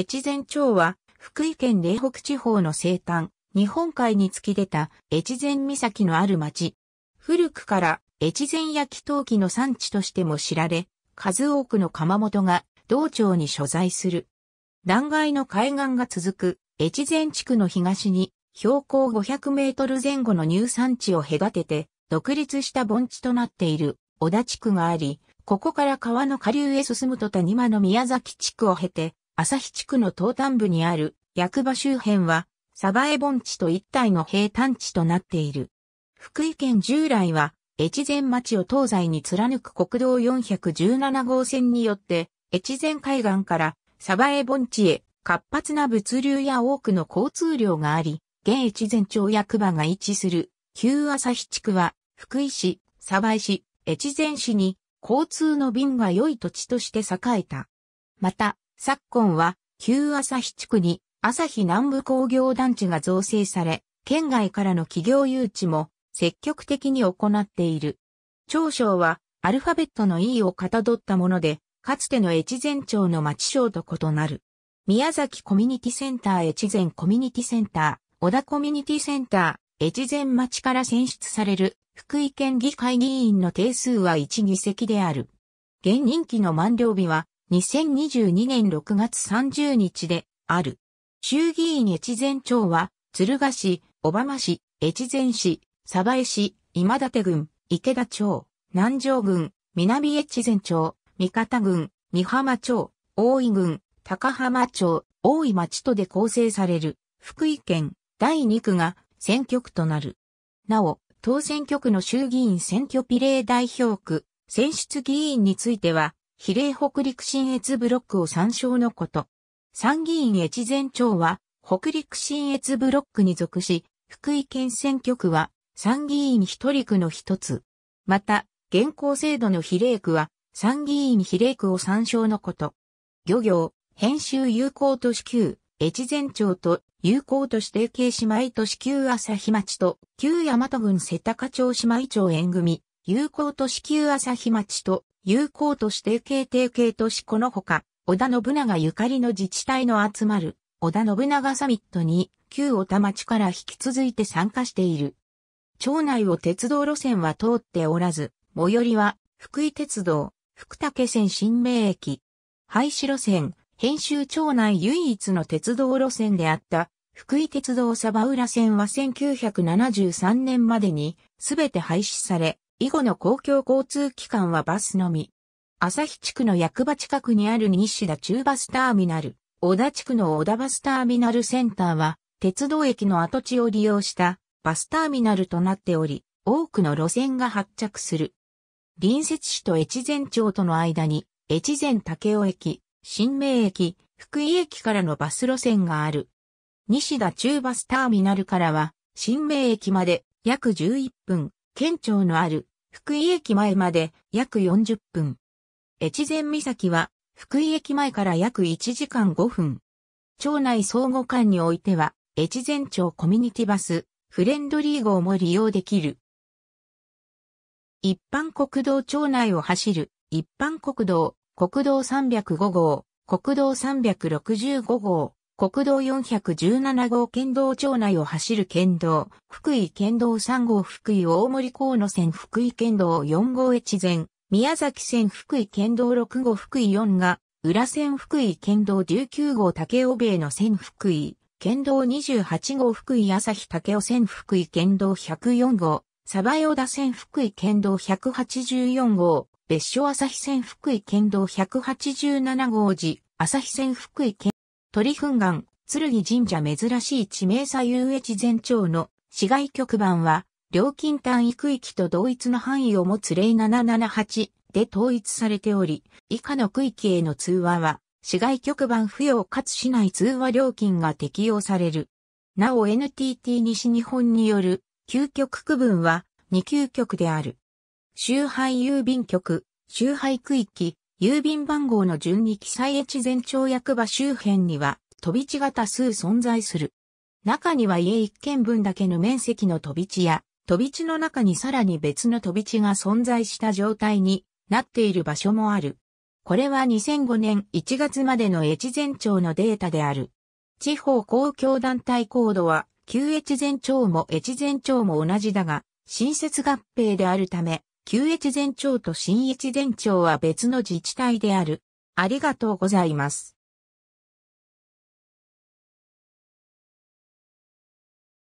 越前町は、福井県嶺北地方の西端、日本海に突き出た越前岬のある町。古くから越前焼陶器の産地としても知られ、数多くの窯元が道庁に所在する。断崖の海岸が続く越前地区の東に標高500メートル前後の入山地を隔てて独立した盆地となっている小田地区があり、ここから川の下流へ進むと谷間の宮崎地区を経て朝日地区の東端部にある役場周辺は、鯖江盆地と一体の平坦地となっている。福井県従来は、越前町を東西に貫く国道417号線によって、越前海岸から鯖江盆地へ活発な物流や多くの交通量があり、現越前町役場が位置する旧旭地区は、福井市、鯖江市、越前市に交通の便が良い土地として栄えた。また、昨今は、旧朝日地区に、朝日南部工業団地が造成され、県外からの企業誘致も積極的に行っている。長章はアルファベットの E をかたどったもので、かつての越前町の町章と異なる。宮崎コミュニティセンター越前コミュニティセンター、小田コミュニティセンター、越前町から選出される福井県議会議員の定数は1議席である。現任期の満了日は2022年6月30日である。衆議院越前町は、鶴ヶ市、小浜市、越前市、鯖江市、今立郡、池田町、南城郡、南越前町、三方郡、三浜町、大井郡、高浜町、大井町とで構成される、福井県第2区が選挙区となる。なお、当選挙区の衆議院選挙比例代表区、選出議員については、比例北陸新越ブロックを参照のこと。参議院越前町は北陸新越ブロックに属し、福井県選挙区は参議院一人区の一つ。また、現行制度の比例区は参議院比例区を参照のこと。漁業、編集有効都市級、越前町と有効都市提携姉妹都市級朝日町と旧大和郡瀬高町姉妹町縁組、有効都市級朝日町と友好都市定型定型都市このほか、織田信長ゆかりの自治体の集まる、織田信長サミットに、旧小田町から引き続いて参加している。町内を鉄道路線は通っておらず、最寄りは、福井鉄道、福武線新名駅。廃止路線、編集町内唯一の鉄道路線であった、福井鉄道鯖浦線は1973年までに、すべて廃止され、以後の公共交通機関はバスのみ。旭地区の役場近くにある西田中バスターミナル、小田地区の小田バスターミナルセンターは、鉄道駅の跡地を利用したバスターミナルとなっており、多くの路線が発着する。隣接市と越前町との間に、越前竹雄駅、新名駅、福井駅からのバス路線がある。西田中バスターミナルからは、新名駅まで約11分、県庁のある福井駅前まで約40分。越前岬は福井駅前から約1時間5分。町内相互間においては越前町コミュニティバス、フレンドリー号も利用できる。一般国道町内を走る一般国道、国道305号、国道365号、国道417号県道町内を走る県道、福井県道3号福井大森河野線福井県道4号越前、宮崎線福井県道6号福井4が、浦線福井県道19号竹尾米の線福井、県道28号福井朝日竹尾線福井県道104号、鯖江田線福井県道184号、別所朝日線福井県道187号寺、朝日線福井県鳥粉岩、剣神社珍しい地名左遊越前町の市街局番は、料金単位区域と同一の範囲を持つ0778で統一されており、以下の区域への通話は、市外局番不要かつ市内通話料金が適用される。なお NTT 西日本による、究極区分は、2級局である。周配郵便局、周配区域、郵便番号の順に記載越前町役場周辺には、飛び地が多数存在する。中には家一軒分だけの面積の飛び地や、飛び地の中にさらに別の飛び地が存在した状態になっている場所もある。これは2005年1月までの越前町のデータである。地方公共団体コードは、旧越前町も越前町も同じだが、新設合併であるため、旧越前町と新越前町は別の自治体である。ありがとうございます。